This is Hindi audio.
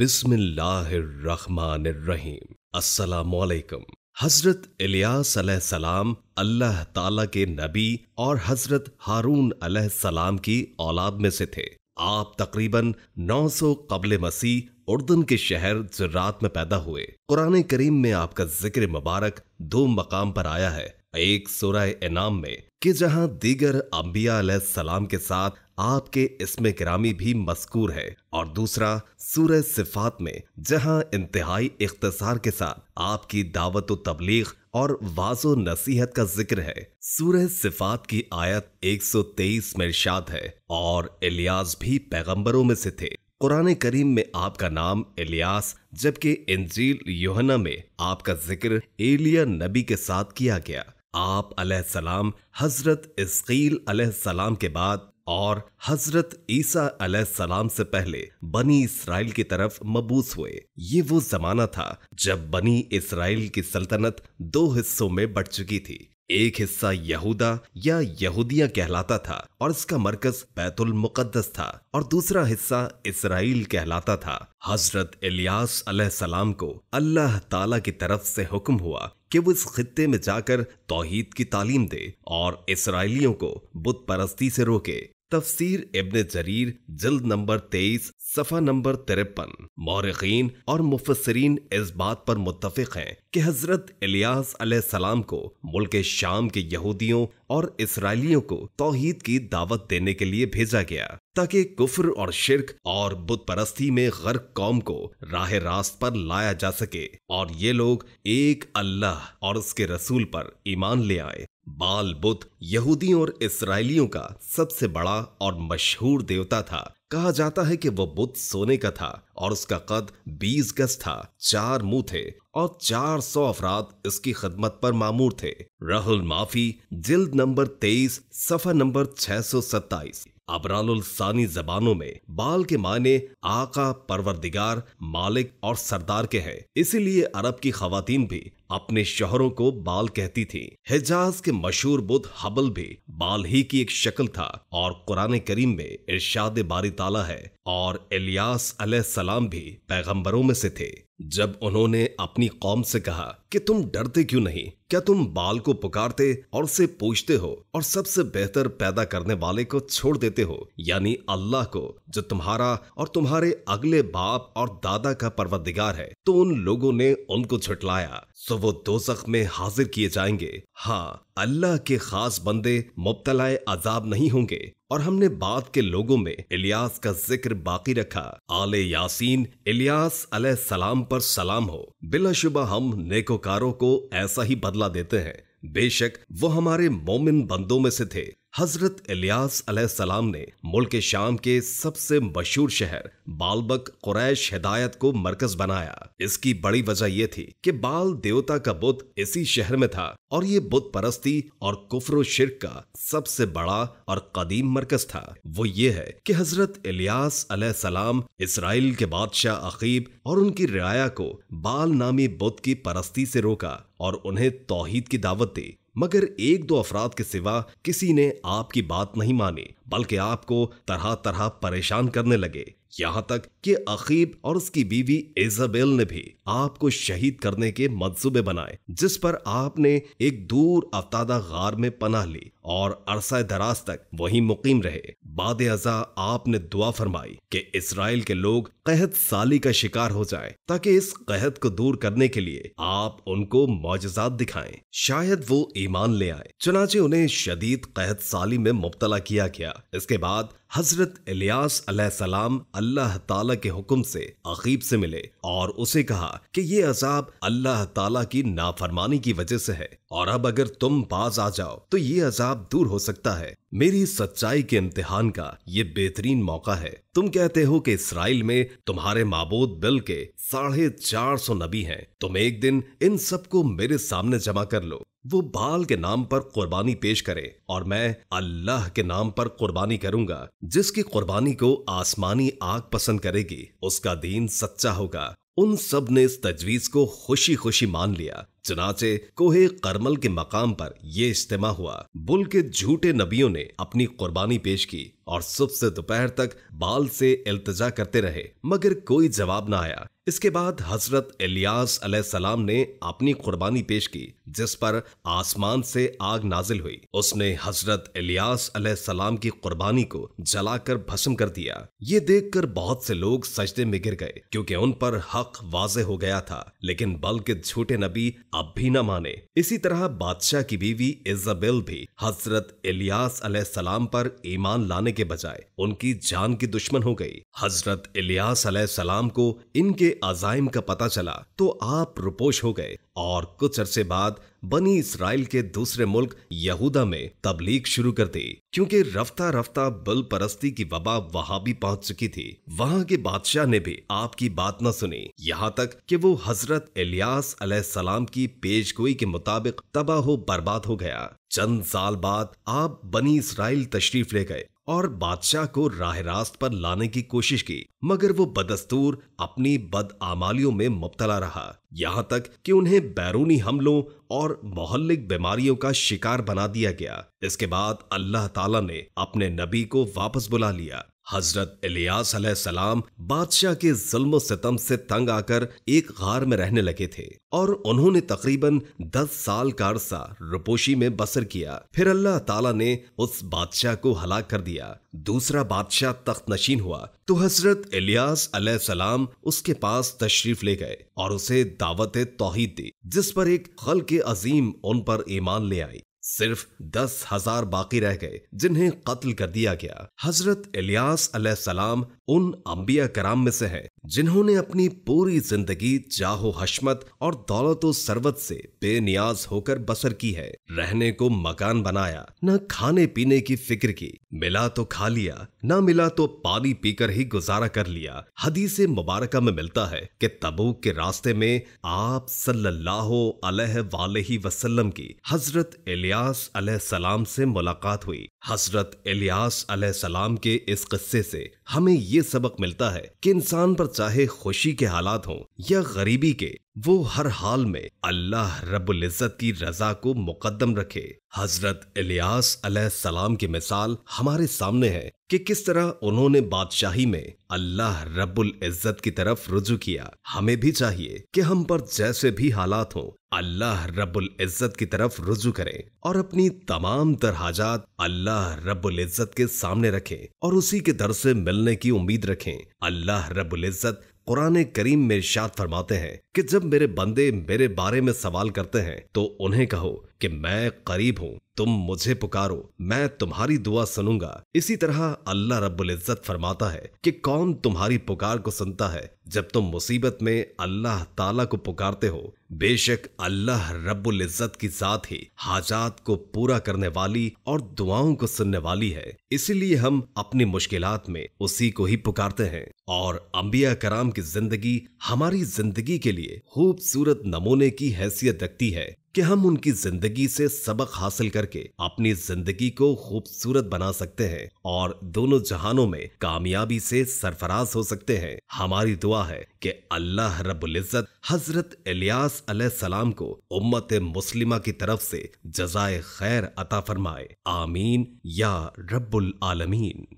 बिस्मिल्लाहिर्रहमानिर्रहीम अस्सलामुअलैकुम हजरत इलियास अलैह सलाम अल्लाह ताला के नबी और हजरत हारून अलैह सलाम की औलाद में से थे आप तकरीबन 900 कबल मसीह उर्दन के शहर जुर्रात में पैदा हुए कुरान करीम में आपका जिक्र मुबारक दो मकाम पर आया है एक सुरह इनाम में कि जहां दीगर अम्बिया सलाम के साथ आपके इसमें ग्रामी भी मस्कूर है और दूसरा सूरह सिफात में जहां इंतहाई इख्तसार के साथ आपकी दावत तबलीग और वाजो नसीहत का जिक्र है सूरह सिफात की आयत 123 में इर्शाद है और इलियास भी पैगंबरों में से थे कुरान करीम में आपका नाम इलियास जबकि इंजील योहना में आपका जिक्र एलिया नबी के साथ किया गया आप सलाम हजरत इसकील सलाम के बाद और हजरत ईसा सलाम से पहले बनी इसराइल की तरफ मबूस हुए ये वो जमाना था जब बनी इसराइल की सल्तनत दो हिस्सों में बढ़ चुकी थी एक हिस्सा यहूदा या यहूदिया कहलाता था और इसका मरकज बैतुल मुकद्दस था और दूसरा हिस्सा इसराइल कहलाता था हजरत इलियास सलाम को अल्लाह ताला की तरफ से हुक्म हुआ कि वो इस खत्ते में जाकर तोहहीद की तालीम दे और इसराइलियों को बुत परस्ती से रोके तफसीर इब्न जरीर जल्द नंबर तेईस सफा नंबर तिरपन मौरखीन और मुफसरीन इस बात पर मुतफिक हैं कि हज़रत इलियास सलाम को मुल्क शाम के यहूदियों और इसराइलियों को तोहहीद की दावत देने के लिए भेजा गया ताकि कुफर और शिरक और बुत परस्ती में गर्क कौम को राह रास्त पर लाया जा सके और ये लोग एक अल्लाह और उसके रसूल पर ईमान ले आए बाल बुत यहूदियों और इसराइलियों का सबसे बड़ा और मशहूर देवता था कहा जाता है कि वह बुद्ध सोने का था और उसका कद बीस गज था चार मुंह थे और 400 अफराद इसकी खदमत पर मामूर थे राहुल माफी जिल्द नंबर 23 सफा नंबर 627 अबरानुल सानी जबानों में बाल के मायने आका परवरदिगार मालिक और सरदार के हैं इसीलिए अरब की खातन भी अपने शहरों को बाल कहती थी हिजाज के मशहूर बुद्ध हबल भी बाल ही की एक शक्ल था और कुरान करीम में इर्शाद बारी ताला है और इलियास सलाम भी पैगंबरों में से थे जब उन्होंने अपनी कौम से कहा कि तुम डरते क्यों नहीं क्या तुम बाल को पुकारते और उसे पूछते हो और सबसे बेहतर पैदा करने वाले को छोड़ देते हो यानी अल्लाह को जो तुम्हारा और तुम्हारे अगले बाप और दादा का परवदिगार है तो उन लोगों ने उनको छुटलाया सो वो दोजख में हाजिर किए जाएंगे हाँ अल्लाह के खास बंदे मुबतलाए अजाब नहीं होंगे और हमने बाद के लोगों में इलियास का जिक्र बाकी रखा आले यासीन इलियास सलाम पर सलाम हो बिलाशुबा हम नेकोकारों को ऐसा ही बदला देते हैं बेशक वो हमारे मोमिन बंदों में से थे हजरत इलियास सलाम ने मुल्क शाम के सबसे मशहूर शहर बालबक कुरैश हिदायत को मरकज बनाया इसकी बड़ी वजह यह थी कि बाल देवता का बुद्ध इसी शहर में था और ये बुद्ध परस्ती और कुफर शिरक का सबसे बड़ा और कदीम मरकज था वो ये है कि हजरत इलियास सलाम इसराइल के बादशाह अकीब और उनकी रियाया को बाल नामी बुद्ध की परस्ती से रोका और उन्हें तोहहीद की दावत दी मगर एक दो अफराद के सिवा किसी ने आपकी बात नहीं मानी बल्कि आपको तरह तरह परेशान करने लगे यहां तक कि अकीब और उसकी बीवी इजाबेल ने भी आपको शहीद करने के मंसूबे बनाए जिस पर आपने एक दूर अफ्तादा गार में पनाह ली और अरसा दराज तक वही मुकीम रहे बाद अजा आपने दुआ फरमाई कि इसराइल के लोग कहत साली का शिकार हो जाए ताकि इस कहत को दूर करने के लिए आप उनको मोजात दिखाएं शायद वो ईमान ले आए चुनाचे उन्हें शदीद कहत साली में मुबतला किया गया इसके बाद हजरत इलियास सलाम अल्लाह ताला के हुक्म से अकीब से मिले और उसे कहा कि ये अजाब अल्लाह ताला की नाफरमानी की वजह से है और अब अगर तुम पास आ जाओ तो ये अजाब दूर हो सकता है मेरी सच्चाई के इम्तिहान का ये बेहतरीन मौका है तुम कहते हो कि इसराइल में तुम्हारे माबूद बिल के साढ़े चार सौ नबी हैं तुम एक दिन इन सबको मेरे सामने जमा कर लो वो बाल के नाम पर कुर्बानी पेश करे और मैं अल्लाह के नाम पर कुर्बानी करूंगा जिसकी कुर्बानी को आसमानी आग पसंद करेगी उसका दीन सच्चा होगा उन सब ने इस तजवीज को खुशी खुशी मान लिया चनाचे कोहे करमल के मकाम पर यह इज्तम हुआ बुल के झूठे नबियों ने अपनी कुर्बानी पेश की और सुबह से दोपहर तक बाल से अल्तजा करते रहे मगर कोई जवाब ना आया इसके बाद हजरत इलियास सलाम ने अपनी कुर्बानी पेश की जिस पर आसमान से आग नाजिल हुई उसने हजरत इलियास सलाम की कुर्बानी को जलाकर भस्म कर दिया ये देखकर बहुत से लोग सजदे में गिर गए क्योंकि उन पर हक वाज हो गया था लेकिन बल के झूठे नबी अब भी न माने इसी तरह बादशाह की बीवी इजबेल भी हजरत इलियास सलाम पर ईमान लाने के बजाय उनकी जान की दुश्मन हो गई हजरत इलियास सलाम को इनके अजाइम का पता चला तो आप रुपोश हो गए और कुछ अरसे बाद बनी इसराइल के दूसरे मुल्क यहूदा में तबलीग शुरू कर दी क्योंकि रफ्ता रफ्ता बल परस्ती की वबा वहां भी पहुंच चुकी थी वहां के बादशाह ने भी आपकी बात न सुनी यहाँ तक कि वो हजरत इलियास सलाम की पेशगोई के मुताबिक तबाह बर्बाद हो गया चंद साल बाद आप बनी इसराइल तशरीफ ले गए और बादशाह को राह रास्त पर लाने की कोशिश की मगर वो बदस्तूर अपनी बदआमालियों में मुबतला रहा यहां तक कि उन्हें बैरूनी हमलों और मोहल्लिक बीमारियों का शिकार बना दिया गया इसके बाद अल्लाह ताला ने अपने नबी को वापस बुला लिया हजरत इलियास सलाम बादशाह के जुल्म सितम से तंग आकर एक गार में रहने लगे थे और उन्होंने तकरीबन दस साल का अरसा रुपोशी में बसर किया फिर अल्लाह ताला ने उस बादशाह को हलाक कर दिया दूसरा बादशाह तख्त नशीन हुआ तो हजरत इलियास सलाम उसके पास तशरीफ ले गए और उसे दावत तोहीद दी जिस पर एक खल के अजीम उन पर ईमान ले आई सिर्फ दस हजार बाकी रह गए जिन्हें कत्ल कर दिया गया हजरत इलियास सलाम उन अंबिया कराम में से हैं जिन्होंने अपनी पूरी जिंदगी चाहो हशमत और दौलत सरवत से बेनियाज होकर बसर की है रहने को मकान बनाया न खाने पीने की फिक्र की मिला तो खा लिया न मिला तो पानी पीकर ही गुजारा कर लिया से मुबारक में मिलता है कि तबूक के रास्ते में आप सल्लल्लाहु अलैहि वसल्लम की हजरत इलियास सलाम से मुलाकात हुई हजरत इलियास सलाम के इस किस्से से हमें ये सबक मिलता है कि इंसान पर चाहे खुशी के हालात हों या गरीबी के वो हर हाल में अल्लाह रब्बुल इज़्ज़त की रजा को मुकदम रखे हजरत इलियास सलाम की मिसाल हमारे सामने है कि किस तरह उन्होंने बादशाही में अल्लाह रब्बुल इज़्ज़त की तरफ रुजू किया हमें भी चाहिए कि हम पर जैसे भी हालात हों अल्लाह रब्बुल इज़्ज़त की तरफ रुजू करें और अपनी तमाम तरहाजात अल्लाह रब्बुल इज़्ज़त के सामने रखें और उसी के दर से मिलने की उम्मीद रखें अल्लाह रब्बुल इज़्ज़त कुरान करीम में इर्शाद फरमाते हैं कि जब मेरे बंदे मेरे बारे में सवाल करते हैं तो उन्हें कहो कि मैं करीब हूं तुम मुझे पुकारो मैं तुम्हारी दुआ सुनूंगा इसी तरह अल्लाह रब्बुल इज्जत फरमाता है कि कौन तुम्हारी पुकार को सुनता है जब तुम मुसीबत में अल्लाह ताला को पुकारते हो बेशक अल्लाह रब्बुल इज्जत की साथ ही हाजात को पूरा करने वाली और दुआओं को सुनने वाली है इसीलिए हम अपनी मुश्किलात में उसी को ही पुकारते हैं और अंबिया कराम की जिंदगी हमारी जिंदगी के लिए खूबसूरत नमूने की हैसियत रखती है कि हम उनकी जिंदगी से सबक हासिल करके अपनी जिंदगी को खूबसूरत बना सकते हैं और दोनों जहानों में कामयाबी से सरफराज हो सकते हैं हमारी दुआ है कि अल्लाह रबुल्जत हजरत इलियास सलाम को उम्मत मुस्लिमा की तरफ से जजाय खैर अता फरमाए आमीन या रब्बुल आलमीन